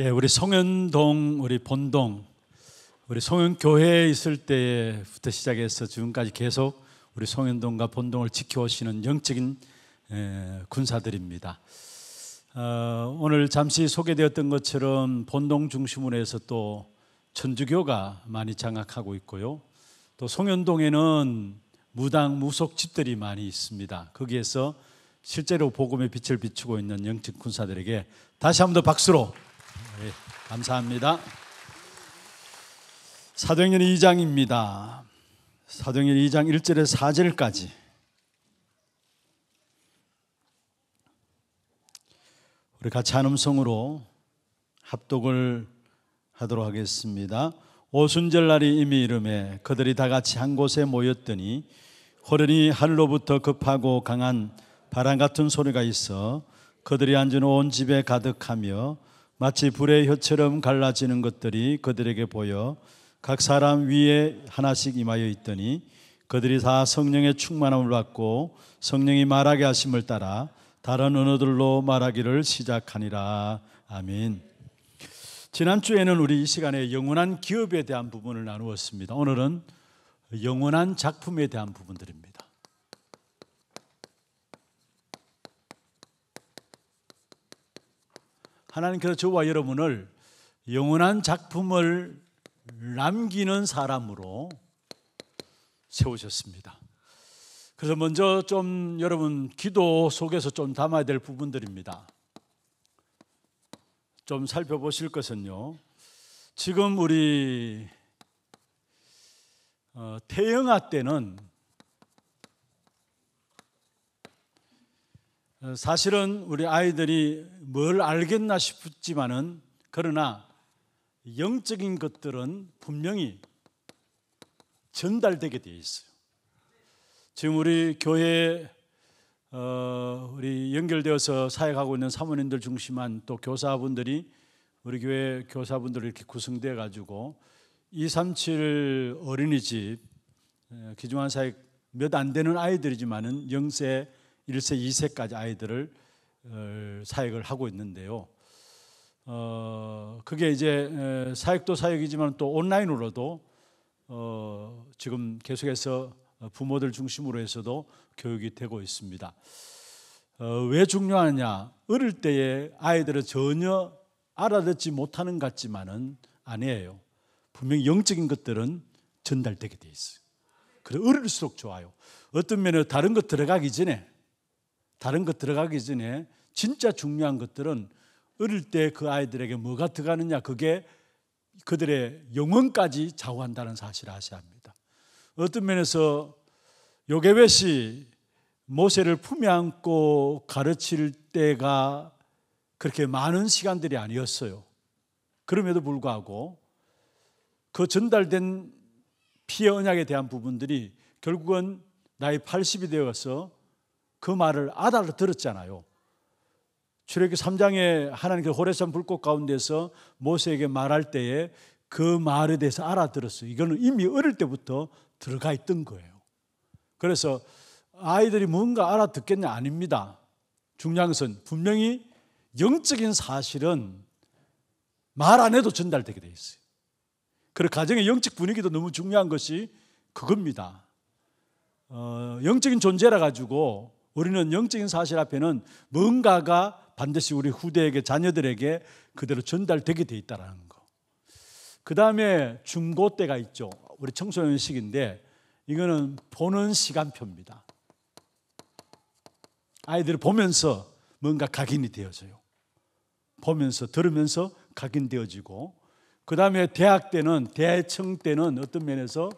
예, 우리 성현동, 우리 본동, 우리 성현교회에 있을 때부터 시작해서 지금까지 계속 우리 성현동과 본동을 지켜오시는 영적인 에, 예, 군사들입니다. 어, 오늘 잠시 소개되었던 것처럼 본동 중심으로 해서 또 천주교가 많이 장악하고 있고요. 또 성현동에는 무당 무속 집들이 많이 있습니다. 거기에서 실제로 복음의 빛을 비추고 있는 영적 군사들에게 다시 한 번 더 박수로 네, 감사합니다. 사도행전 2장입니다. 사도행전 2장 1절에서 4절까지 우리 같이 한 음성으로 합독을 하도록 하겠습니다. 오순절 날이 이미 이름에 그들이 다 같이 한 곳에 모였더니 호련히 하늘로부터 급하고 강한 바람 같은 소리가 있어 그들이 앉은 온 집에 가득하며 마치 불의 혀처럼 갈라지는 것들이 그들에게 보여 각 사람 위에 하나씩 임하여 있더니 그들이 다 성령의 충만함을 받고 성령이 말하게 하심을 따라 다른 언어들로 말하기를 시작하니라. 아멘. 지난주에는 우리 이 시간에 영원한 기업에 대한 부분을 나누었습니다. 오늘은 영원한 작품에 대한 부분들입니다. 하나님께서 저와 여러분을 영원한 작품을 남기는 사람으로 세우셨습니다. 그래서 먼저 좀 여러분 기도 속에서 좀 담아야 될 부분들입니다. 좀 살펴보실 것은요. 지금 우리 어, 태영아 때는 어, 사실은 우리 아이들이 뭘 알겠나 싶지만은 그러나 영적인 것들은 분명히 전달되게 되어 있어요. 지금 우리 교회 어, 우리 연결되어서 사역하고 있는 사모님들 중심한 또 교사분들이 우리 교회 교사분들이 렇게 구성돼 가지고 237 어린이집 기중한 사역 몇 안 되는 아이들이지만은 영세 1세, 2세까지 아이들을 어, 사역을 하고 있는데요. 어, 그게 이제 사역도 사역이지만 또 온라인으로도 어, 지금 계속해서 부모들 중심으로 해서도 교육이 되고 있습니다. 어, 왜 중요하냐? 어릴 때에 아이들은 전혀 알아듣지 못하는 같지만은 아니에요. 분명 영적인 것들은 전달되게 돼 있어요. 그래 어릴수록 좋아요. 어떤 면에 다른 것 들어가기 전에 다른 것 들어가기 전에 진짜 중요한 것들은 어릴 때 그 아이들에게 뭐가 들어가느냐 그게 그들의 영혼까지 좌우한다는 사실을 아셔야 합니다. 어떤 면에서 요게벳이 모세를 품에 안고 가르칠 때가 그렇게 많은 시간들이 아니었어요. 그럼에도 불구하고 그 전달된 피해 언약에 대한 부분들이 결국은 나이 80이 되어서 그 말을 아달로 들었잖아요. 출애굽기 3장에 하나님께서 호레산 불꽃 가운데서 모세에게 말할 때에 그 말에 대해서 알아들었어요. 이거는 이미 어릴 때부터 들어가 있던 거예요. 그래서 아이들이 뭔가 알아듣겠냐 아닙니다. 중요한 것은 분명히 영적인 사실은 말 안 해도 전달되게 돼 있어요. 그리고 가정의 영적 분위기도 너무 중요한 것이 그겁니다. 어, 영적인 존재라 가지고 우리는 영적인 사실 앞에는 뭔가가 반드시 우리 후대에게 자녀들에게 그대로 전달되게 돼 있다라는 거. 그 다음에 중고 때가 있죠. 우리 청소년 시기인데 이거는 보는 시간표입니다. 아이들을 보면서 뭔가 각인이 되어져요. 보면서 들으면서 각인되어지고 그 다음에 대학 때는 대청 때는 어떤 면에서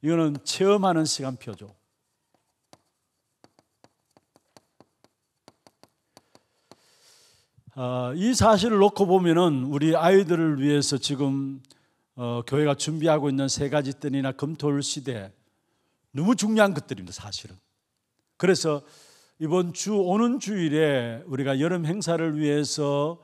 이거는 체험하는 시간표죠. 어, 이 사실을 놓고 보면은 우리 아이들을 위해서 지금 어, 교회가 준비하고 있는 세 가지 뜰이나 검토를 시대 너무 중요한 것들입니다 사실은. 그래서 이번 주 오는 주일에 우리가 여름 행사를 위해서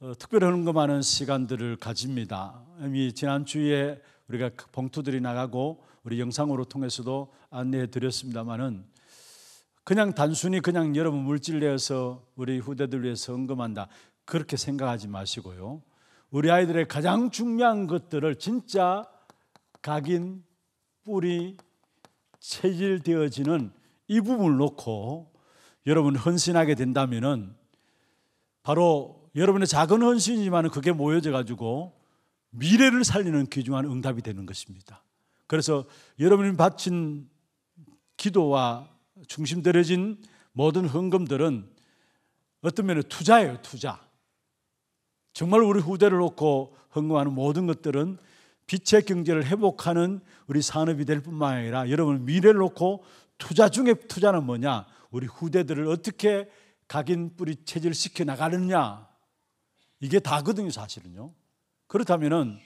어, 특별히 헌금하는 시간들을 가집니다. 이미 지난 주에 우리가 봉투들이 나가고 우리 영상으로 통해서도 안내해 드렸습니다만은 그냥 단순히 그냥 여러분 물질 내어서 우리 후대들 위해서 헌금한다. 그렇게 생각하지 마시고요. 우리 아이들의 가장 중요한 것들을 진짜 각인, 뿌리, 체질되어지는 이 부분을 놓고 여러분 헌신하게 된다면은 바로 여러분의 작은 헌신이지만 그게 모여져 가지고 미래를 살리는 귀중한 응답이 되는 것입니다. 그래서 여러분이 바친 기도와 중심들어진 모든 헌금들은 어떤 면에 투자예요, 투자. 정말 우리 후대를 놓고 헌금하는 모든 것들은 빛의 경제를 회복하는 우리 산업이 될 뿐만 아니라 여러분 미래를 놓고 투자 중에 투자는 뭐냐? 우리 후대들을 어떻게 각인 뿌리 체질시켜 나가느냐? 이게 다거든요, 사실은요. 그렇다면은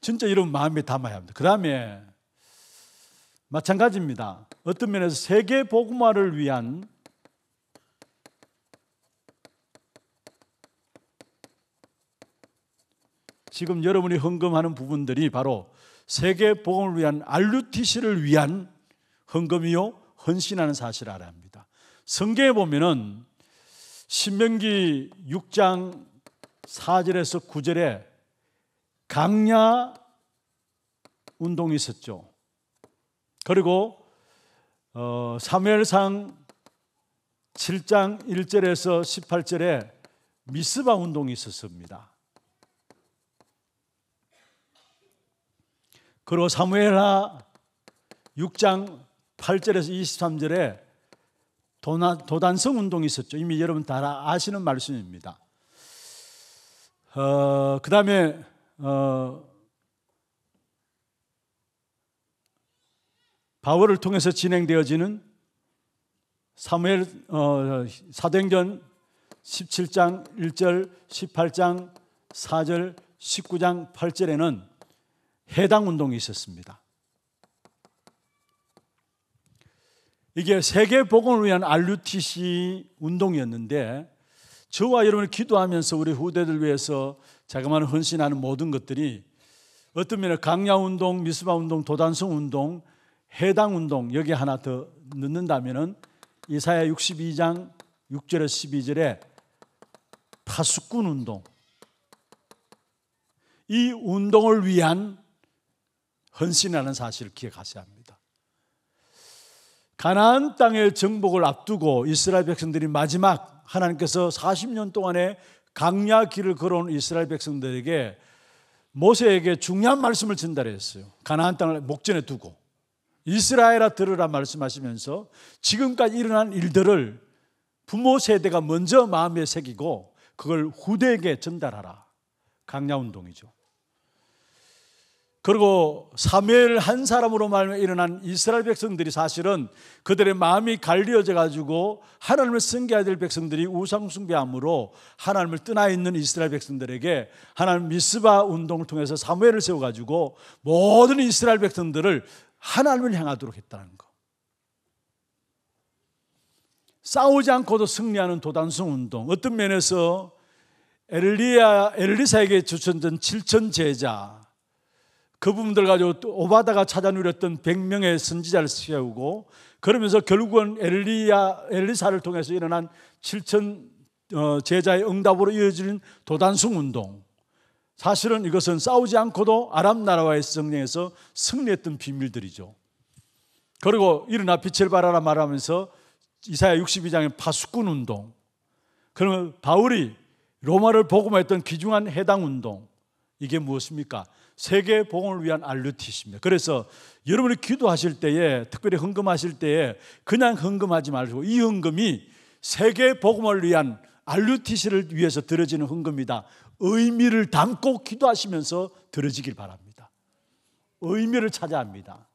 진짜 이런 마음에 담아야 합니다. 그 다음에 마찬가지입니다. 어떤 면에서 세계 복음화를 위한 지금 여러분이 헌금하는 부분들이 바로 세계 복음을 위한 RUTC를 위한 헌금이요 헌신하는 사실을 알아야 합니다. 성경에 보면은 신명기 6장 4절에서 9절에 강야 운동이 있었죠. 그리고 어, 사무엘상 7장 1절에서 18절에 미스바 운동이 있었습니다. 그리고 사무엘하 6장 8절에서 23절에 도나, 도단성 운동이 있었죠. 이미 여러분 다 아시는 말씀입니다. 어, 그 다음에 어, 바울을 통해서 진행되어지는 사무엘 어, 사도행전 17장 1절, 18장 4절, 19장 8절에는 해당 운동이 있었습니다. 이게 세계 복음을 위한 RUTC 운동이었는데 저와 여러분이 기도하면서 우리 후대들 위해서 자그마한 헌신하는 모든 것들이 어떤 면에 강야 운동, 미스바 운동, 도단성 운동, 해당 운동 여기 하나 더 넣는다면은 이사야 62장 6절에 12절에 파수꾼 운동 이 운동을 위한 헌신이라는 사실을 기억하셔야 합니다. 가나안 땅의 정복을 앞두고 이스라엘 백성들이 마지막 하나님께서 40년 동안의 강야 길을 걸어온 이스라엘 백성들에게 모세에게 중요한 말씀을 전달했어요. 가나안 땅을 목전에 두고 이스라엘아 들으라 말씀하시면서 지금까지 일어난 일들을 부모 세대가 먼저 마음에 새기고 그걸 후대에게 전달하라. 강야운동이죠. 그리고 사무엘 한 사람으로 말하면 일어난 이스라엘 백성들이 사실은 그들의 마음이 갈리어져 가지고 하나님을 섬겨야 될 백성들이 우상 숭배함으로 하나님을 떠나 있는 이스라엘 백성들에게 하나님 미스바 운동을 통해서 사무엘을 세워 가지고 모든 이스라엘 백성들을 하나님을 향하도록 했다는 거. 싸우지 않고도 승리하는 도단성 운동. 어떤 면에서 엘리야 엘리사에게 주천된 7천 제자 그 부분들 가지고 오바다가 찾아 누렸던 100명의 선지자를 세우고 그러면서 결국은 엘리야 엘리사를 통해서 일어난 7천 어, 제자의 응답으로 이어지는 도단성 운동. 사실은 이것은 싸우지 않고도 아랍 나라와의 성령에서 승리했던 비밀들이죠. 그리고 일어나 빛을 발하라 말하면서 이사야 62장의 파수꾼 운동. 그러면 바울이 로마를 복음했던 귀중한 해당 운동. 이게 무엇입니까? 세계 복음을 위한 알루티십니다 그래서 여러분이 기도하실 때에 특별히 헌금하실 때에 그냥 헌금하지 말고 이 헌금이 세계 복음을 위한 알루티시를 위해서 들어지는 헌금이다. 의미를 담고 기도하시면서 들어지길 바랍니다. 의미를 찾아 합니다.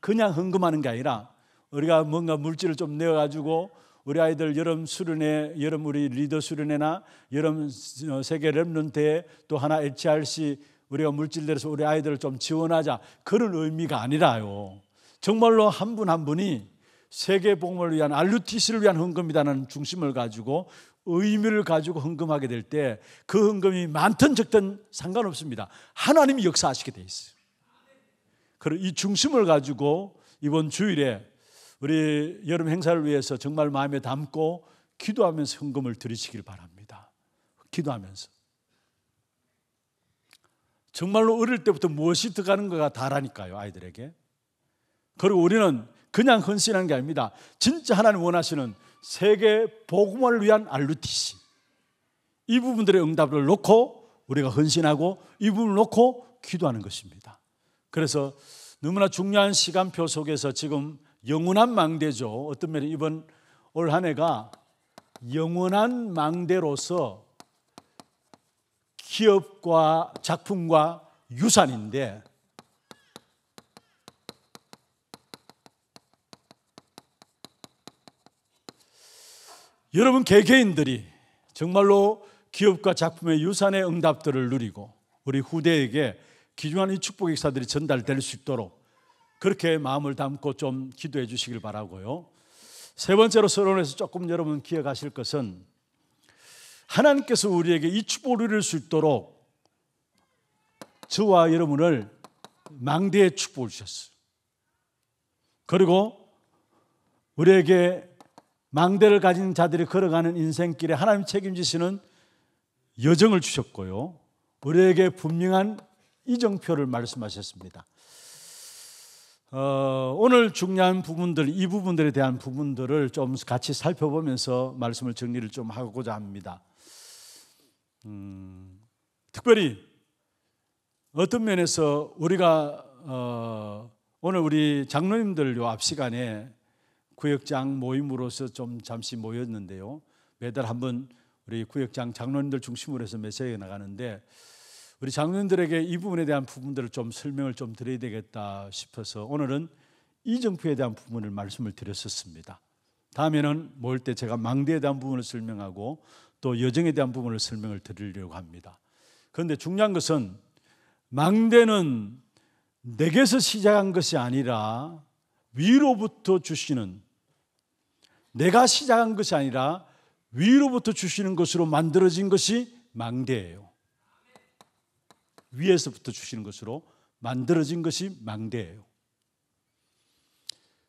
그냥 헌금하는 게 아니라 우리가 뭔가 물질을 좀 내어 가지고 우리 아이들 여름 수련회, 여름 우리 리더 수련회나 여름 세계 랩런트에 또 하나 HRC 우리가 물질 내서 우리 아이들을 좀 지원하자 그런 의미가 아니라요. 정말로 한 분한 한 분이 세계 복음을 위한 알루티스를 위한 헌금이라는 중심을 가지고 의미를 가지고 헌금하게 될 때 그 헌금이 많든 적든 상관없습니다. 하나님이 역사하시게 돼 있어요. 이 중심을 가지고 이번 주일에 우리 여름 행사를 위해서 정말 마음에 담고 기도하면서 헌금을 드리시길 바랍니다. 기도하면서. 정말로 어릴 때부터 무엇이 들어가는 거가 다라니까요, 아이들에게. 그리고 우리는 그냥 헌신한 게 아닙니다. 진짜 하나님 원하시는 세계 복음을 위한 RUTC 이 부분들의 응답을 놓고 우리가 헌신하고 이 부분을 놓고 기도하는 것입니다. 그래서 너무나 중요한 시간표 속에서 지금 영원한 망대죠. 어떤 면에 이번 올 한 해가 영원한 망대로서 기업과 작품과 유산인데 여러분 개개인들이 정말로 기업과 작품의 유산의 응답들을 누리고 우리 후대에게 귀중한이 축복의 사들이 전달될 수 있도록 그렇게 마음을 담고 좀 기도해 주시길 바라고요. 세 번째로 서론에서 조금 여러분 기억하실 것은 하나님께서 우리에게 이 축복을 누릴 수 있도록 저와 여러분을 망대의 축복을 주셨어요. 그리고 우리에게 망대를 가진 자들이 걸어가는 인생길에 하나님 책임지시는 여정을 주셨고요. 우리에게 분명한 이정표를 말씀하셨습니다. 어, 오늘 중요한 부분들, 이 부분들에 대한 부분들을 좀 같이 살펴보면서 말씀을 정리를 좀 하고자 합니다. 음, 특별히 어떤 면에서 우리가 어, 오늘 우리 장로님들 요 앞 시간에 구역장 모임으로서 좀 잠시 모였는데요. 매달 한번 우리 구역장 장로님들 중심으로 해서 메시지 나가는데 우리 장로님들에게 이 부분에 대한 부분들을 좀 설명을 좀 드려야 되겠다 싶어서 오늘은 이 정부에 대한 부분을 말씀을 드렸었습니다. 다음에는 모일 때 제가 망대에 대한 부분을 설명하고 또 여정에 대한 부분을 설명을 드리려고 합니다. 그런데 중요한 것은 망대는 내게서 시작한 것이 아니라 위로부터 주시는 내가 시작한 것이 아니라 위로부터 주시는 것으로 만들어진 것이 망대예요. 위에서부터 주시는 것으로 만들어진 것이 망대예요.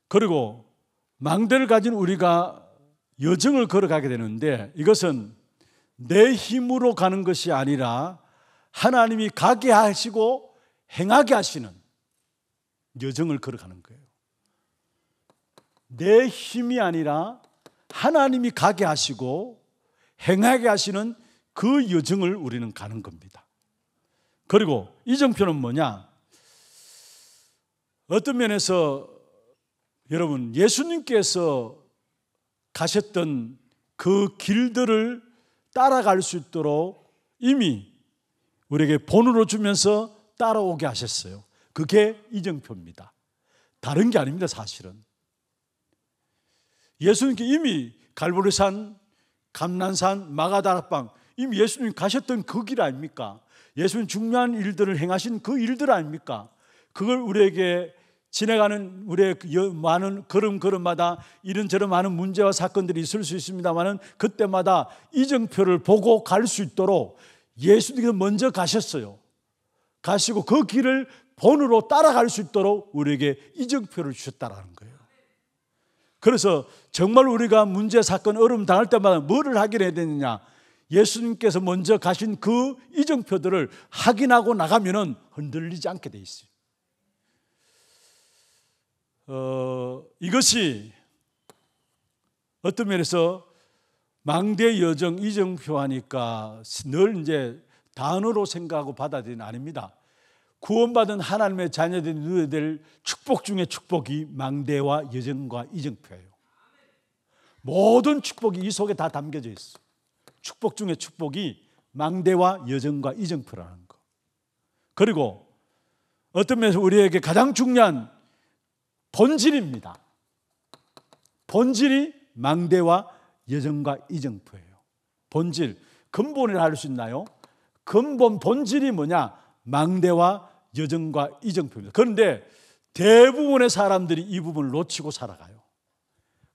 그리고 망대를 가진 우리가 여정을 걸어가게 되는데 이것은 내 힘으로 가는 것이 아니라 하나님이 가게 하시고 행하게 하시는 여정을 걸어가는 거예요. 내 힘이 아니라 하나님이 가게 하시고 행하게 하시는 그 여정을 우리는 가는 겁니다. 그리고 이 정표는 뭐냐? 어떤 면에서 여러분 예수님께서 가셨던 그 길들을 따라갈 수 있도록 이미 우리에게 본으로 주면서 따라오게 하셨어요. 그게 이정표입니다. 다른 게 아닙니다, 사실은. 예수님께 이미 갈보리산, 감난산, 마가다락방 이미 예수님 가셨던 그 길 아닙니까? 예수님 중요한 일들을 행하신 그 일들 아닙니까? 그걸 우리에게 지나가는 우리의 그 많은 걸음걸음마다 이런저런 많은 문제와 사건들이 있을 수 있습니다만은 그때마다 이정표를 보고 갈 수 있도록 예수님께서 먼저 가셨어요. 가시고 그 길을 본으로 따라갈 수 있도록 우리에게 이정표를 주셨다라는 거예요. 그래서 정말 우리가 문제, 사건, 어려움 당할 때마다 뭐를 확인해야 되느냐? 예수님께서 먼저 가신 그 이정표들을 확인하고 나가면은 흔들리지 않게 돼 있어요. 어, 이것이 어떤 면에서 망대 여정 이정표 하니까 늘 이제 단어로 생각하고 받아들이 아닙니다. 구원받은 하나님의 자녀들이 누려될 축복 중에 축복이 망대와 여정과 이정표예요. 모든 축복이 이 속에 다 담겨져 있어. 축복 중의 축복이 망대와 여정과 이정표라는 거. 그리고 어떤 면에서 우리에게 가장 중요한 본질입니다. 본질이 망대와 여정과 이정표예요. 본질, 근본이라 할수 있나요? 근본 본질이 뭐냐? 망대와 여정과 이정표입니다. 그런데 대부분의 사람들이 이 부분을 놓치고 살아가요.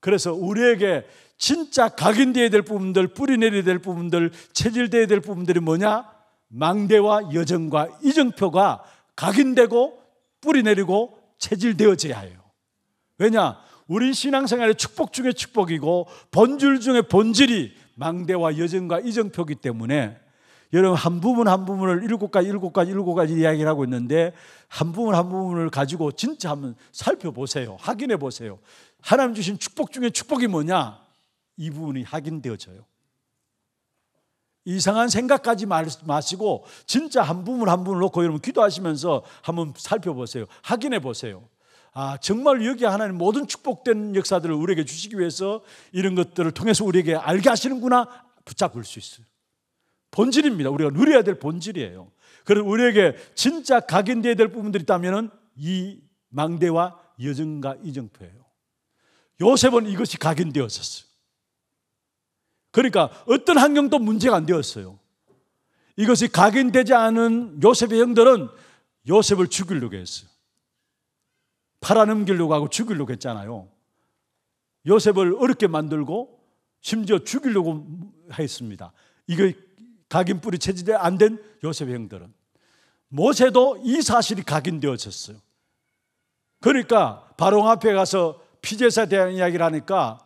그래서 우리에게 진짜 각인되어야 될 부분들, 뿌리내려야 될 부분들, 체질되어야 될 부분들이 뭐냐? 망대와 여정과 이정표가 각인되고 뿌리내리고 체질되어져야 해요. 왜냐? 우리 신앙생활의 축복 중에 축복이고 본질 중에 본질이 망대와 여정과 이정표기 이 때문에 여러분 한 부분 한 부분을 일곱 가지 일곱 가지 일곱 가지 이야기를 하고 있는데 한 부분 한 부분을 가지고 진짜 한번 살펴보세요. 확인해 보세요. 하나님 주신 축복 중에 축복이 뭐냐? 이 부분이 확인되어져요. 이상한 생각까지 마시고 진짜 한 부분 한 부분 을 놓고 여러분 기도하시면서 한번 살펴보세요. 확인해 보세요. 아, 정말 여기 하나님 모든 축복된 역사들을 우리에게 주시기 위해서 이런 것들을 통해서 우리에게 알게 하시는구나 붙잡을 수 있어요. 본질입니다. 우리가 누려야 될 본질이에요. 그래서 우리에게 진짜 각인되어야 될 부분들이 있다면 이 망대와 여정과 이정표예요. 요셉은 이것이 각인되었었어요. 그러니까 어떤 환경도 문제가 안 되었어요. 이것이 각인되지 않은 요셉의 형들은 요셉을 죽이려고 했어요. 팔아넘기려고 하고 죽이려고 했잖아요. 요셉을 어렵게 만들고 심지어 죽이려고 했습니다. 이거 각인 뿌리 체질이 안된 요셉 형들은 모세도 이 사실이 각인되어졌어요. 그러니까 바로 앞에 가서 피제사 대한 이야기를 하니까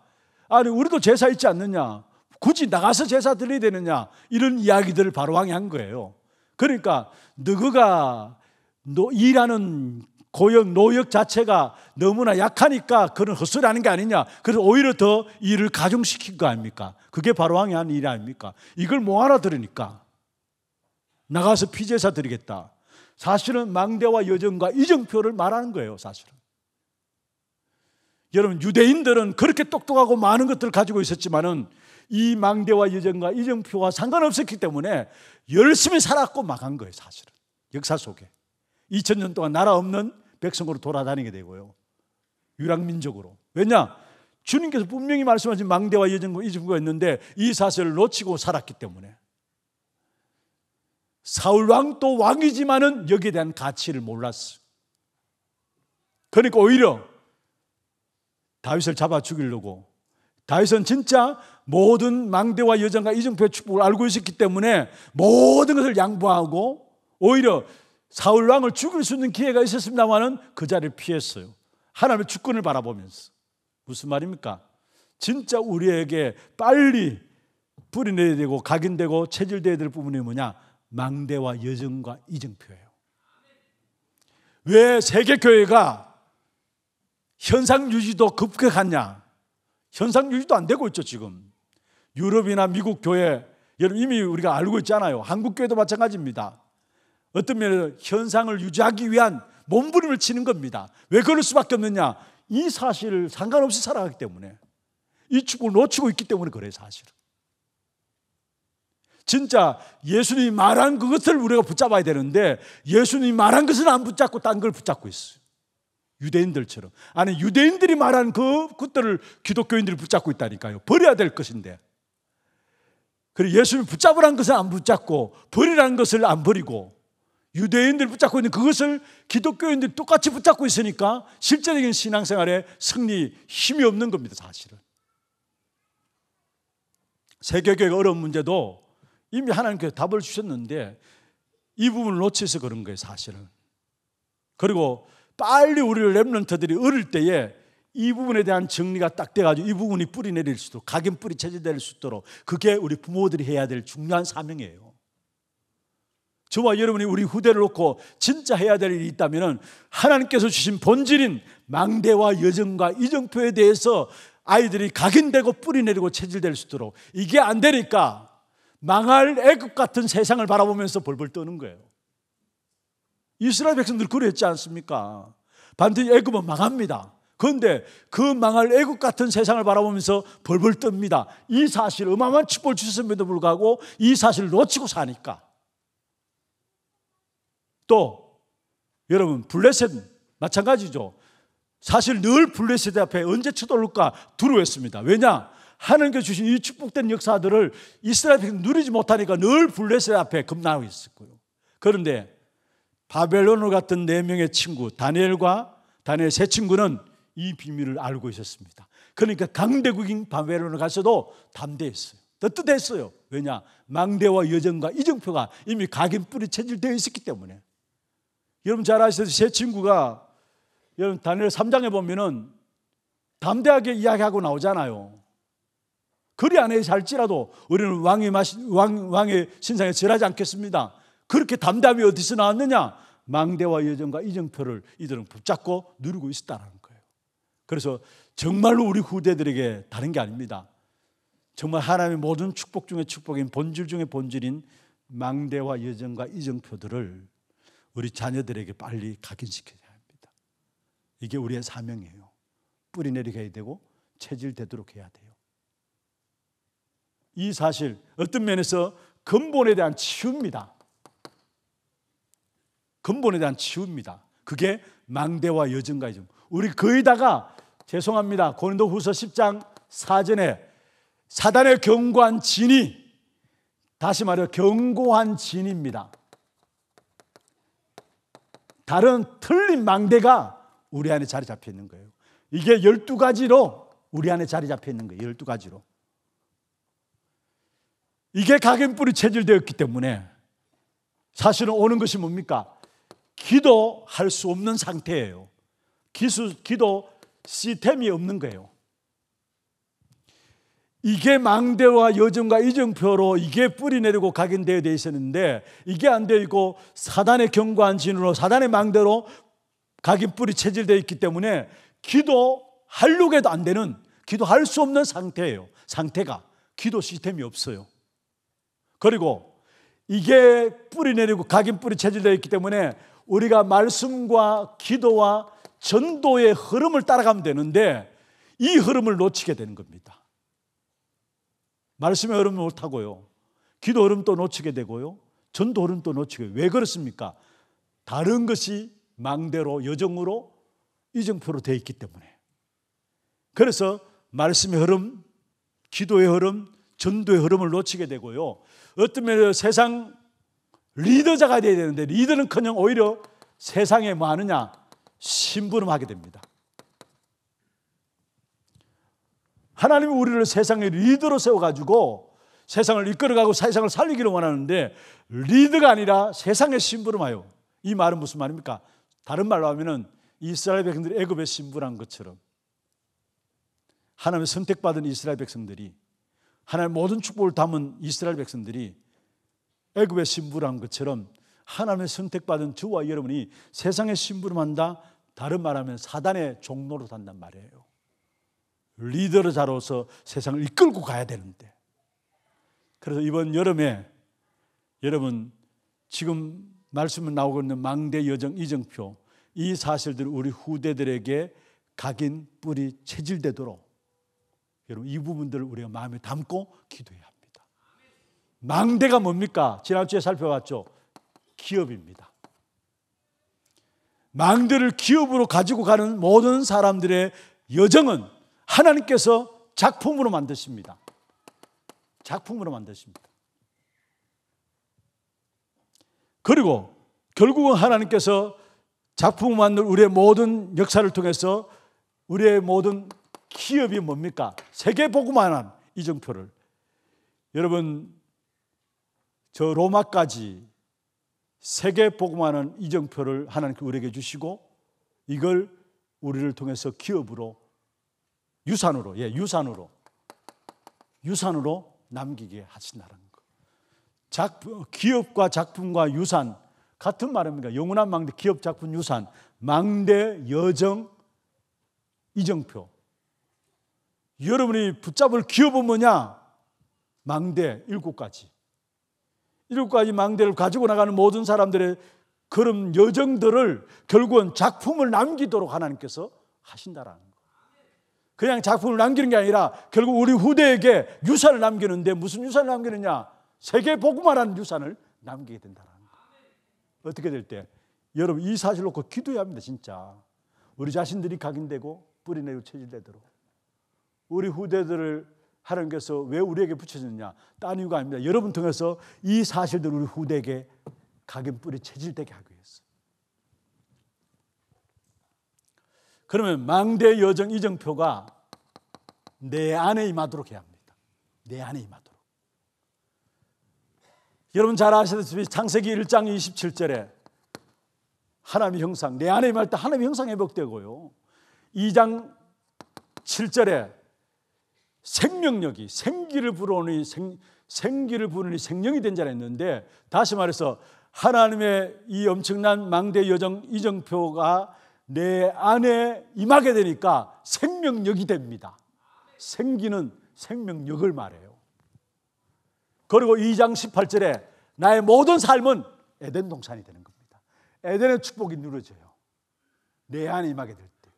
아니 우리도 제사 있지 않느냐 굳이 나가서 제사 드려야 되느냐 이런 이야기들을 바로왕이 한 거예요. 그러니까 너그가 일하는 고역, 노역 자체가 너무나 약하니까 그런 헛소리 하는 게 아니냐. 그래서 오히려 더 일을 가중시킨 거 아닙니까? 그게 바로 왕이 한 일이 아닙니까? 이걸 뭐알아 들으니까. 나가서 피제사 드리겠다. 사실은 망대와 여정과 이정표를 말하는 거예요, 사실은. 여러분, 유대인들은 그렇게 똑똑하고 많은 것들을 가지고 있었지만은 이 망대와 여정과 이정표와 상관없었기 때문에 열심히 살았고 막한 거예요, 사실은. 역사 속에. 2000년 동안 나라 없는 백성으로 돌아다니게 되고요. 유랑민족으로. 왜냐? 주님께서 분명히 말씀하신 망대와 여정과 이집구가 있는데 이 사실을 놓치고 살았기 때문에 사울 왕도 왕이지만은 여기에 대한 가치를 몰랐어. 그러니까 오히려 다윗을 잡아 죽이려고 다윗은 진짜 모든 망대와 여정과 이정표의 축복을 알고 있었기 때문에 모든 것을 양보하고 오히려 사울 왕을 죽일 수 있는 기회가 있었습니다만은 그 자리를 피했어요. 하나님의 주권을 바라보면서 무슨 말입니까? 진짜 우리에게 빨리 뿌리 내야 되고 각인되고 체질돼야 될 부분이 뭐냐? 망대와 여정과 이정표예요. 왜 세계 교회가 현상 유지도 급격하냐? 현상 유지도 안 되고 있죠 지금. 유럽이나 미국 교회 여러분 이미 우리가 알고 있잖아요. 한국 교회도 마찬가지입니다. 어떤 면에서 현상을 유지하기 위한 몸부림을 치는 겁니다. 왜 그럴 수밖에 없느냐? 이 사실을 상관없이 살아가기 때문에 이 축복을 놓치고 있기 때문에 그래 사실은. 진짜 예수님이 말한 그것을 우리가 붙잡아야 되는데 예수님이 말한 것은안 붙잡고 딴 걸 붙잡고 있어요. 유대인들처럼. 아니 유대인들이 말한 그 것들을 기독교인들이 붙잡고 있다니까요. 버려야 될 것인데. 그리고 예수님이 붙잡으라는 것을 안 붙잡고 버리라는 것을 안 버리고 유대인들 붙잡고 있는 그것을 기독교인들 이 똑같이 붙잡고 있으니까 실제적인 신앙생활에 승리 힘이 없는 겁니다, 사실은. 세계교의 어려운 문제도 이미 하나님께서 답을 주셨는데 이 부분을 놓쳐서 그런 거예요, 사실은. 그리고 빨리 우리 랩런터들이 어릴 때에 이 부분에 대한 정리가 딱 돼가지고 이 부분이 뿌리 내릴 수도록 각인 뿌리 체제될 수 있도록 그게 우리 부모들이 해야 될 중요한 사명이에요. 저와 여러분이 우리 후대를 놓고 진짜 해야 될 일이 있다면 하나님께서 주신 본질인 망대와 여정과 이정표에 대해서 아이들이 각인되고 뿌리내리고 체질될 수 있도록 이게 안 되니까 망할 애국 같은 세상을 바라보면서 벌벌 떠는 거예요. 이스라엘 백성들 그랬지 않습니까? 반드시 애국은 망합니다. 그런데 그 망할 애국 같은 세상을 바라보면서 벌벌 뜹니다. 이 사실, 어마어마한 축복을 주셨음에도 불구하고 이 사실을 놓치고 사니까. 또 여러분 블레셋 마찬가지죠. 사실 늘 블레셋 앞에 언제 쳐들올까 두려했습니다 왜냐? 하나님께 주신 이 축복된 역사들을 이스라엘이 누리지 못하니까 늘 블레셋 앞에 겁나고 있었고요. 그런데 바벨론을 갔던 네 명의 친구 다니엘과 다니엘 세 친구는 이 비밀을 알고 있었습니다. 그러니까 강대국인 바벨론을 갔어도 담대했어요. 떳떳했어요. 왜냐? 망대와 여정과 이정표가 이미 각인 뿌리 체질되어 있었기 때문에. 여러분 잘 아시듯이 제 친구가 여러분 다니엘 3장에 보면은 담대하게 이야기하고 나오잖아요. 그리 안에 살지라도 우리는 왕의, 마시, 왕, 왕의 신상에 절하지 않겠습니다. 그렇게 담담이 어디서 나왔느냐? 망대와 여정과 이정표를 이들은 붙잡고 누르고 있었다는 거예요. 그래서 정말로 우리 후대들에게 다른 게 아닙니다. 정말 하나님의 모든 축복 중에 축복인 본질 중에 본질인 망대와 여정과 이정표들을 우리 자녀들에게 빨리 각인시켜야 합니다. 이게 우리의 사명이에요. 뿌리 내리게 되고 체질되도록 해야 돼요. 이 사실 어떤 면에서 근본에 대한 치유입니다. 근본에 대한 치유입니다. 그게 망대와 여전과의 점. 우리 거의다가 죄송합니다. 고린도 후서 10장 사전에 사단의 경고한 진이 다시 말해 경고한 진입니다. 다른 틀린 망대가 우리 안에 자리 잡혀 있는 거예요. 이게 12가지로 우리 안에 자리 잡혀 있는 거예요. 12가지로. 이게 각인뿔이 체질되었기 때문에 사실은 오는 것이 뭡니까? 기도할 수 없는 상태예요. 기수, 기도 시스템이 없는 거예요. 이게 망대와 여정과 이정표로 이게 뿌리 내리고 각인되어 되어 있었는데 이게 안 되어 있고 사단의 경고한 진으로 사단의 망대로 각인 뿌리 체질되어 있기 때문에 기도 할록에도 안 되는 기도할 수 없는 상태예요. 상태가 기도 시스템이 없어요. 그리고 이게 뿌리 내리고 각인 뿌리 체질되어 있기 때문에 우리가 말씀과 기도와 전도의 흐름을 따라가면 되는데 이 흐름을 놓치게 되는 겁니다. 말씀의 흐름을 못하고요 기도 흐름 또 놓치게 되고요. 전도 흐름 또 놓치게. 왜 그렇습니까? 다른 것이 망대로 여정으로 이정표로 되어 있기 때문에. 그래서 말씀의 흐름, 기도의 흐름, 전도의 흐름을 놓치게 되고요. 어떤 면에서 세상 리더자가 되어야 되는데 리더는커녕 오히려 세상에 뭐 하느냐? 심부름하게 됩니다. 하나님이 우리를 세상의 리더로 세워가지고 세상을 이끌어가고 세상을 살리기를 원하는데 리더가 아니라 세상의 신부름하여 이 말은 무슨 말입니까? 다른 말로 하면은 이스라엘 백성들이 애굽의 신부란 것처럼 하나님의 선택받은 이스라엘 백성들이 하나님의 모든 축복을 담은 이스라엘 백성들이 애굽의 신부란 것처럼 하나님의 선택받은 저와 여러분이 세상의 신부름한다 다른 말하면 사단의 종로로 산단 말이에요. 리더자로서 세상을 이끌고 가야 되는데. 그래서 이번 여름에 여러분 지금 말씀을 나오고 있는 망대 여정 이정표 이 사실들을 우리 후대들에게 각인 뿌리 체질되도록 여러분 이 부분들을 우리가 마음에 담고 기도해야 합니다. 망대가 뭡니까? 지난주에 살펴봤죠. 기업입니다. 망대를 기업으로 가지고 가는 모든 사람들의 여정은 하나님께서 작품으로 만드십니다. 작품으로 만드십니다. 그리고 결국은 하나님께서 작품 만든 우리의 모든 역사를 통해서 우리의 모든 기업이 뭡니까? 세계 보고만한 이정표를 여러분 저 로마까지 세계 보고만한 이정표를 하나님께 우리에게 주시고 이걸 우리를 통해서 기업으로 유산으로, 예, 유산으로. 유산으로 남기게 하신다는 거. 작 기업과 작품과 유산, 같은 말입니다. 영원한 망대, 기업 작품 유산, 망대, 여정, 이정표. 여러분이 붙잡을 기업은 뭐냐? 망대 일곱 가지. 일곱 가지 망대를 가지고 나가는 모든 사람들의 그런 여정들을 결국은 작품을 남기도록 하나님께서 하신다라는 그냥 작품을 남기는 게 아니라 결국 우리 후대에게 유산을 남기는데 무슨 유산을 남기느냐? 세계 복음화라는 유산을 남기게 된다는 거예요. 어떻게 될 때? 여러분 이 사실 놓고 기도해야 합니다, 진짜. 우리 자신들이 각인되고 뿌리 내려 체질되도록. 우리 후대들을 하나님께서 왜 우리에게 붙여주느냐? 딴 이유가 아닙니다. 여러분 통해서 이 사실들을 우리 후대에게 각인 뿌리 체질되게 하기 위 그러면 망대 여정 이정표가 내 안에 임하도록 해야 합니다. 내 안에 임하도록. 여러분 잘 아시다시피 창세기 1장 27절에 하나님의 형상, 내 안에 임할 때 하나님의 형상 회복되고요. 2장 7절에 생명력이 생기를 불어오니 생, 생기를 부르니 생명이 된 자라 했는데 다시 말해서 하나님의 이 엄청난 망대 여정 이정표가 내 안에 임하게 되니까 생명력이 됩니다. 생기는 생명력을 말해요. 그리고 2장 18절에 나의 모든 삶은 에덴 동산이 되는 겁니다. 에덴의 축복이 누려져요. 내 안에 임하게 될 때.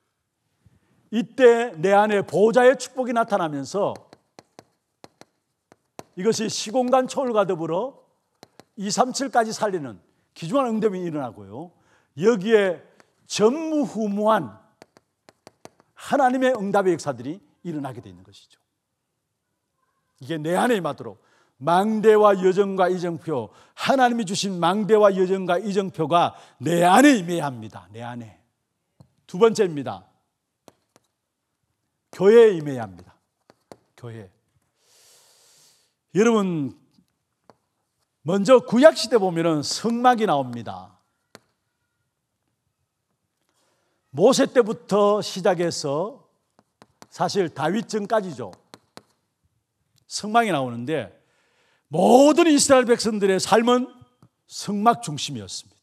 이때 내 안에 보좌의 축복이 나타나면서 이것이 시공간 초월과 더불어 237까지 살리는 기중한 응답이 일어나고요. 여기에 전무후무한 하나님의 응답의 역사들이 일어나게 되는 어있 것이죠. 이게 내 안에 임하도록 망대와 여정과 이정표, 하나님이 주신 망대와 여정과 이정표가 내 안에 임해야 합니다. 내 안에. 두 번째입니다. 교회에 임해야 합니다. 교회. 여러분, 먼저 구약시대 보면 성막이 나옵니다. 모세 때부터 시작해서 사실 다윗증까지죠. 성막이 나오는데 모든 이스라엘 백성들의 삶은 성막 중심이었습니다.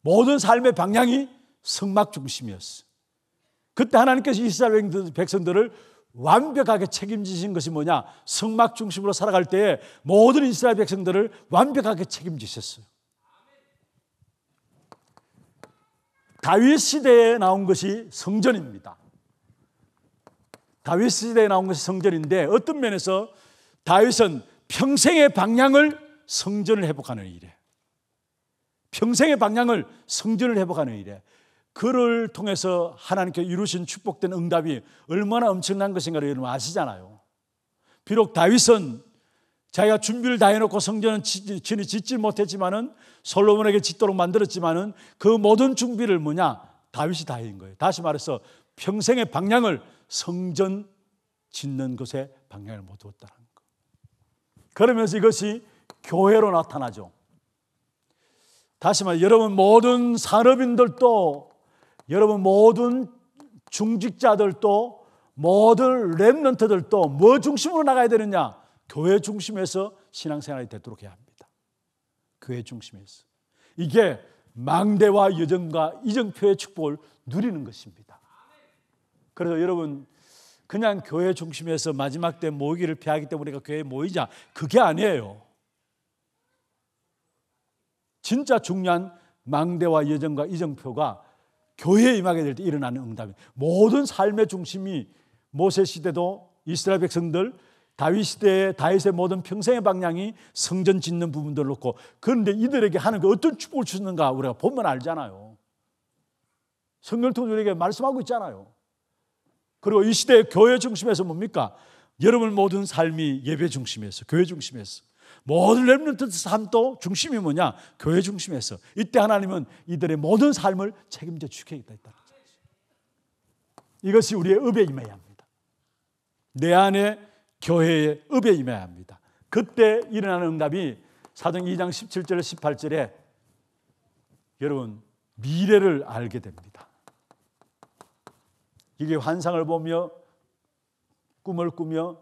모든 삶의 방향이 성막 중심이었어요. 그때 하나님께서 이스라엘 백성들을 완벽하게 책임지신 것이 뭐냐? 성막 중심으로 살아갈 때에 모든 이스라엘 백성들을 완벽하게 책임지셨어요. 다윗 시대에 나온 것이 성전입니다. 다윗 시대에 나온 것이 성전인데 어떤 면에서 다윗은 평생의 방향을 성전을 회복하는 일에 평생의 방향을 성전을 회복하는 일에 그를 통해서 하나님께 이루신 축복된 응답이 얼마나 엄청난 것인가를 여러분 아시잖아요. 비록 다윗은 자기가 준비를 다 해놓고 성전은 진히 짓지 못했지만은 솔로몬에게 짓도록 만들었지만은 그 모든 준비를 뭐냐 다윗이 다 해인 거예요. 다시 말해서 평생의 방향을 성전 짓는 것에 방향을 못 두었다는 거. 그러면서 이것이 교회로 나타나죠. 다시 말해 여러분 모든 산업인들도 여러분 모든 중직자들도 모든 랩런트들도 뭐 중심으로 나가야 되느냐? 교회 중심에서 신앙생활이 되도록 해야 합니다. 교회 중심에서. 이게 망대와 여정과 이정표의 축복을 누리는 것입니다. 그래서 여러분 그냥 교회 중심에서 마지막 때 모이기를 피하기 때문에 우리가 교회에 모이자 그게 아니에요. 진짜 중요한 망대와 여정과 이정표가 교회에 임하게 될 때 일어나는 응답이 모든 삶의 중심이 모세 시대도 이스라엘 백성들 다윗 시대의 다윗의 모든 평생의 방향이 성전 짓는 부분들 놓고 그런데 이들에게 하는 게 어떤 축복을 주는가 우리가 보면 알잖아요. 성경 통해 우리에게 말씀하고 있잖아요. 그리고 이 시대의 교회 중심에서 뭡니까? 여러분 모든 삶이 예배 중심에서, 교회 중심에서. 모든 렘넌트 삶도 중심이 뭐냐? 교회 중심에서. 이때 하나님은 이들의 모든 삶을 책임져 주겠다 다 이것이 우리의 업에 임해야 합니다. 내 안에 교회의 읍에 임해야 합니다. 그때 일어나는 응답이 사정 2장 17절 18절에 여러분 미래를 알게 됩니다. 이게 환상을 보며 꿈을 꾸며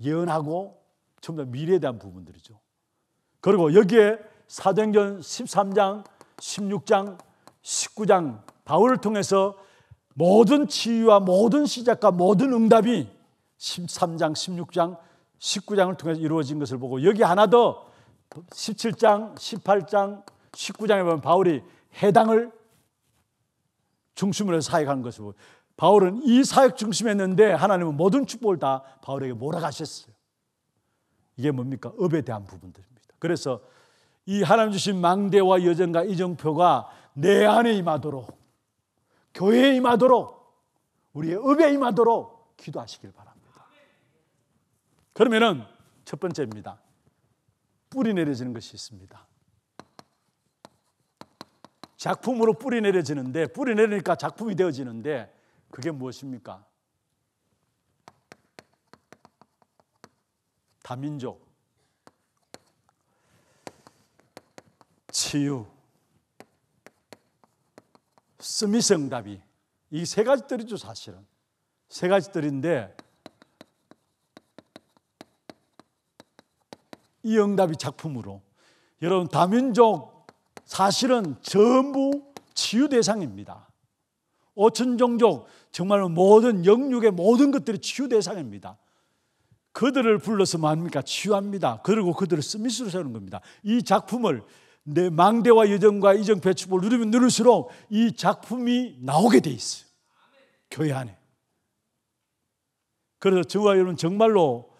예언하고 전부 다 미래에 대한 부분들이죠. 그리고 여기에 사도행전 13장, 16장, 19장 바울을 통해서 모든 치유와 모든 시작과 모든 응답이 13장, 16장, 19장을 통해서 이루어진 것을 보고 여기 하나 더 17장, 18장, 19장에 보면 바울이 해당을 중심으로 사역한 것을 보고 바울은 이 사역 중심이었는데 하나님은 모든 축복을 다 바울에게 몰아가셨어요. 이게 뭡니까? 업에 대한 부분들입니다. 그래서 이 하나님 주신 망대와 여정과 이정표가 내 안에 임하도록 교회에 임하도록 우리의 업에 임하도록 기도하시길 바랍니다. 그러면은 첫 번째입니다. 뿌리 내려지는 것이 있습니다. 작품으로 뿌리 내려지는데 뿌리 내리니까 작품이 되어지는데 그게 무엇입니까? 다민족, 치유, 스미성답이 이 세 가지들이죠 사실은 세 가지들인데 이 응답이 작품으로 여러분 다민족 사실은 전부 치유 대상입니다. 오천 종족 정말 모든 영육의 모든 것들이 치유 대상입니다. 그들을 불러서 뭡니까? 뭐 치유합니다. 그리고 그들을 스미스로 세우는 겁니다. 이 작품을 내 망대와 여정과 이정 배추볼 누르면 누를수록 이 작품이 나오게 돼 있어요. 교회 안에. 그래서 저와 여러분 정말로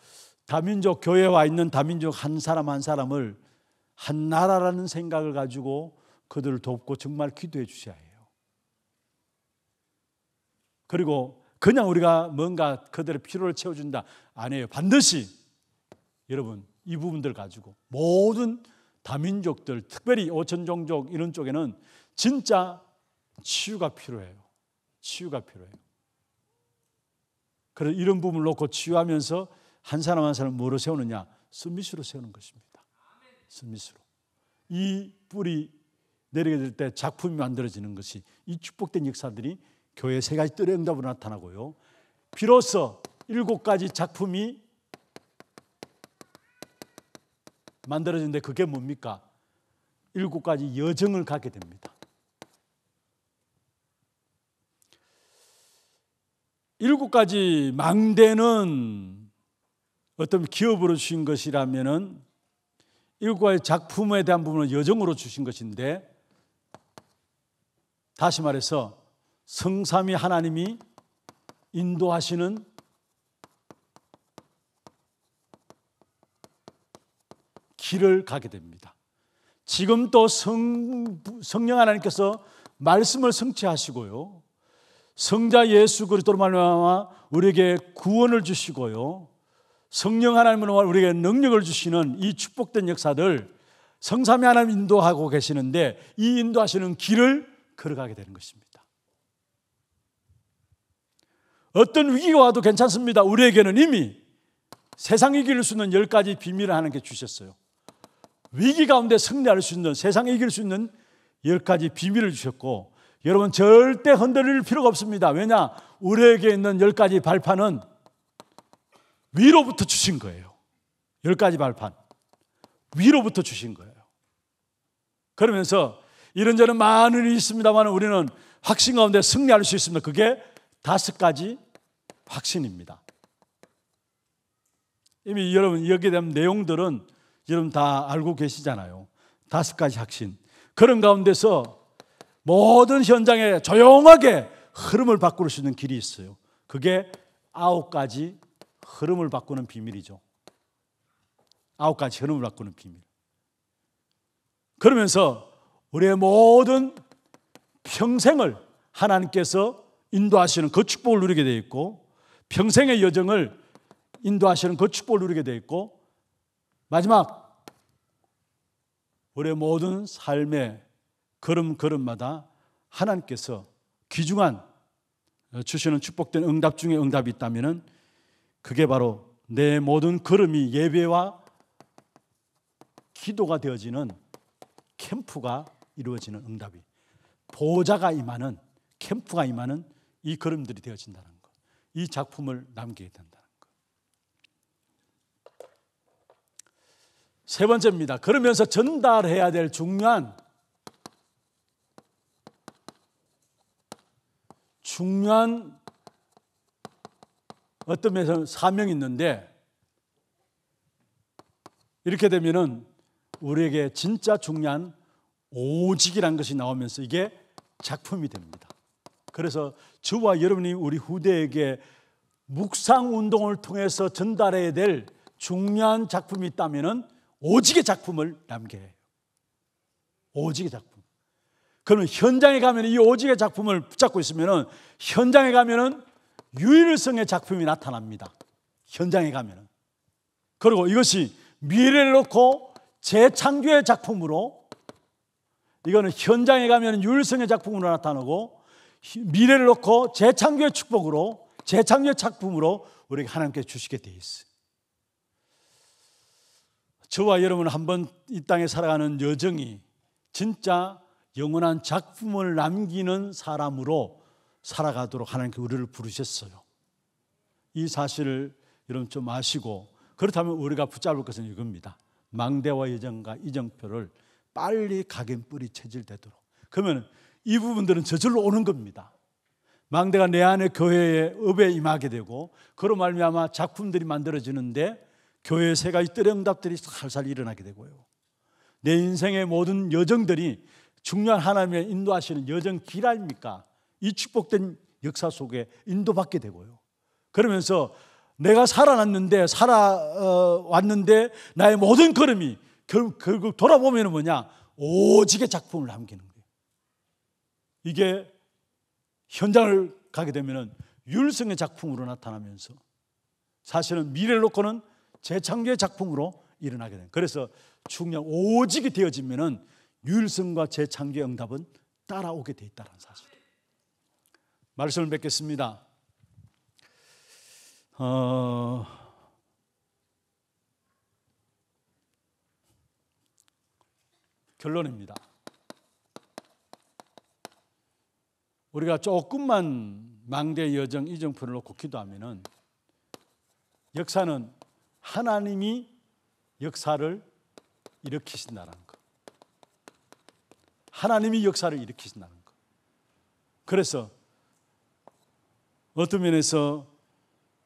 다민족 교회와 있는 다민족 한 사람 한 사람을 한 나라라는 생각을 가지고 그들을 돕고 정말 기도해 주셔야 해요. 그리고 그냥 우리가 뭔가 그들의 필요를 채워준다 아니에요. 반드시 여러분 이 부분들 가지고 모든 다민족들 특별히 오천 종족 이런 쪽에는 진짜 치유가 필요해요. 치유가 필요해요. 그래서 이런 부분을 놓고 치유하면서 한 사람 한 사람 뭐로 세우느냐? 스미스로 세우는 것입니다. 스미스로. 이 뿔이 내리게 될때 작품이 만들어지는 것이 이 축복된 역사들이 교회 세 가지 뜰의 응답으로 나타나고요. 비로소 일곱 가지 작품이 만들어지는데 그게 뭡니까? 일곱 가지 여정을 가게 됩니다. 일곱 가지 망대는 어떤 기업으로 주신 것이라면은 일과의 작품에 대한 부분을 여정으로 주신 것인데 다시 말해서 성삼위 하나님이 인도하시는 길을 가게 됩니다. 지금 또 성, 성령 하나님께서 말씀을 성취하시고요. 성자 예수 그리스도로 말미암아 우리에게 구원을 주시고요. 성령 하나님으로 우리에게 능력을 주시는 이 축복된 역사들 성삼위 하나님 인도하고 계시는데 이 인도하시는 길을 걸어가게 되는 것입니다. 어떤 위기가 와도 괜찮습니다. 우리에게는 이미 세상이 길수 있는 열 가지 비밀을 하나님 주셨어요. 위기 가운데 승리할 수 있는 세상 이길 수 있는 열 가지 비밀을 주셨고 여러분 절대 흔들릴 필요가 없습니다. 왜냐? 우리에게 있는 열 가지 발판은 위로부터 주신 거예요. 열 가지 발판. 위로부터 주신 거예요. 그러면서 이런저런 많은 일이 있습니다만 우리는 확신 가운데 승리할 수 있습니다. 그게 다섯 가지 확신입니다. 이미 여러분 여기에 대한 내용들은 여러분 다 알고 계시잖아요. 다섯 가지 확신. 그런 가운데서 모든 현장에 조용하게 흐름을 바꿀 수 있는 길이 있어요. 그게 아홉 가지 흐름을 바꾸는 비밀이죠. 아홉 가지 흐름을 바꾸는 비밀. 그러면서 우리의 모든 평생을 하나님께서 인도하시는 그 축복을 누리게 되어 있고 평생의 여정을 인도하시는 그 축복을 누리게 되어 있고 마지막 우리의 모든 삶의 걸음걸음마다 하나님께서 귀중한 주시는 축복된 응답 중에 응답이 있다면 그게 바로 내 모든 걸음이 예배와 기도가 되어지는 캠프가 이루어지는 응답이 보호자가 임하는 캠프가 임하는 이 걸음들이 되어진다는 것. 이 작품을 남기게 된다는 것. 세 번째입니다. 그러면서 전달해야 될 중요한 중요한 어떤 면에서는 사명이 있는데 이렇게 되면은 우리에게 진짜 중요한 오직이란 것이 나오면서 이게 작품이 됩니다. 그래서 저와 여러분이 우리 후대에게 묵상 운동을 통해서 전달해야 될 중요한 작품이 있다면은 오직의 작품을 남겨야 해요. 오직의 작품. 그러면 현장에 가면 이 오직의 작품을 붙잡고 있으면은 현장에 가면은 유일성의 작품이 나타납니다. 현장에 가면은. 그리고 이것이 미래를 놓고 재창조의 작품으로 이거는 현장에 가면 유일성의 작품으로 나타나고 미래를 놓고 재창조의 축복으로 재창조의 작품으로 우리에게 하나님께 주시게 돼 있어요. 저와 여러분 한 번 이 땅에 살아가는 여정이 진짜 영원한 작품을 남기는 사람으로 살아가도록 하나님께 우리를 부르셨어요. 이 사실을 여러분 좀 아시고 그렇다면 우리가 붙잡을 것은 이겁니다. 망대와 예정과 이정표를 빨리 각인 뿌리 체질되도록. 그러면 이 부분들은 저절로 오는 겁니다. 망대가 내 안에 교회의 업에 임하게 되고 그로 말미암아 작품들이 만들어지는데 교회의 세 가지 뜨의 응답들이 살살 일어나게 되고요. 내 인생의 모든 여정들이 중요한 하나님의 인도하시는 여정 길 아닙니까? 이 축복된 역사 속에 인도받게 되고요. 그러면서 내가 살아났는데 살아왔는데 어, 나의 모든 걸음이 결국, 돌아보면 뭐냐 오직의 작품을 남기는 거예요. 이게 현장을 가게 되면은 율성의 작품으로 나타나면서 사실은 미래를 놓고는 재창조의 작품으로 일어나게 됩니 그래서 중량 오직이 되어지면은 율성과 재창조의 응답은 따라오게 돼 있다는 사실. 말씀을 뵙겠습니다. 어, 결론입니다. 우리가 조금만 망대 여정 이정표를 놓고 기도하면은 역사는 하나님이 역사를 일으키신다는 것. 하나님이 역사를 일으키신다는 것. 그래서 어떤 면에서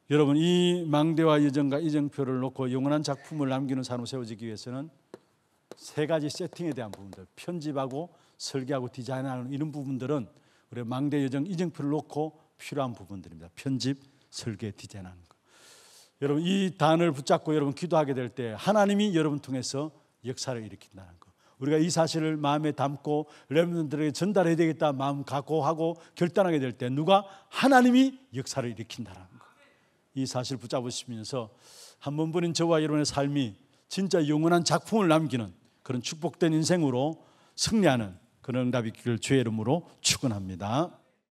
여러분 이 망대와 여정과 이정표를 놓고 영원한 작품을 남기는 산으로 세워지기 위해서는 세 가지 세팅에 대한 부분들 편집하고 설계하고 디자인하는 이런 부분들은 우리 망대 여정 이정표를 놓고 필요한 부분들입니다. 편집, 설계, 디자인하는 것. 여러분 이 단을 붙잡고 여러분 기도하게 될 때 하나님이 여러분 통해서 역사를 일으킨다는 거. 우리가 이 사실을 마음에 담고 레몬들에게 전달해야 되겠다 마음 각고하고 결단하게 될 때 누가 하나님이 역사를 일으킨다라는 거. 이 사실 붙잡으시면서 한 번뿐인 저와 여러분의 삶이 진짜 영원한 작품을 남기는 그런 축복된 인생으로 승리하는 그런 응답이 있기를 주의 이름으로 축원합니다.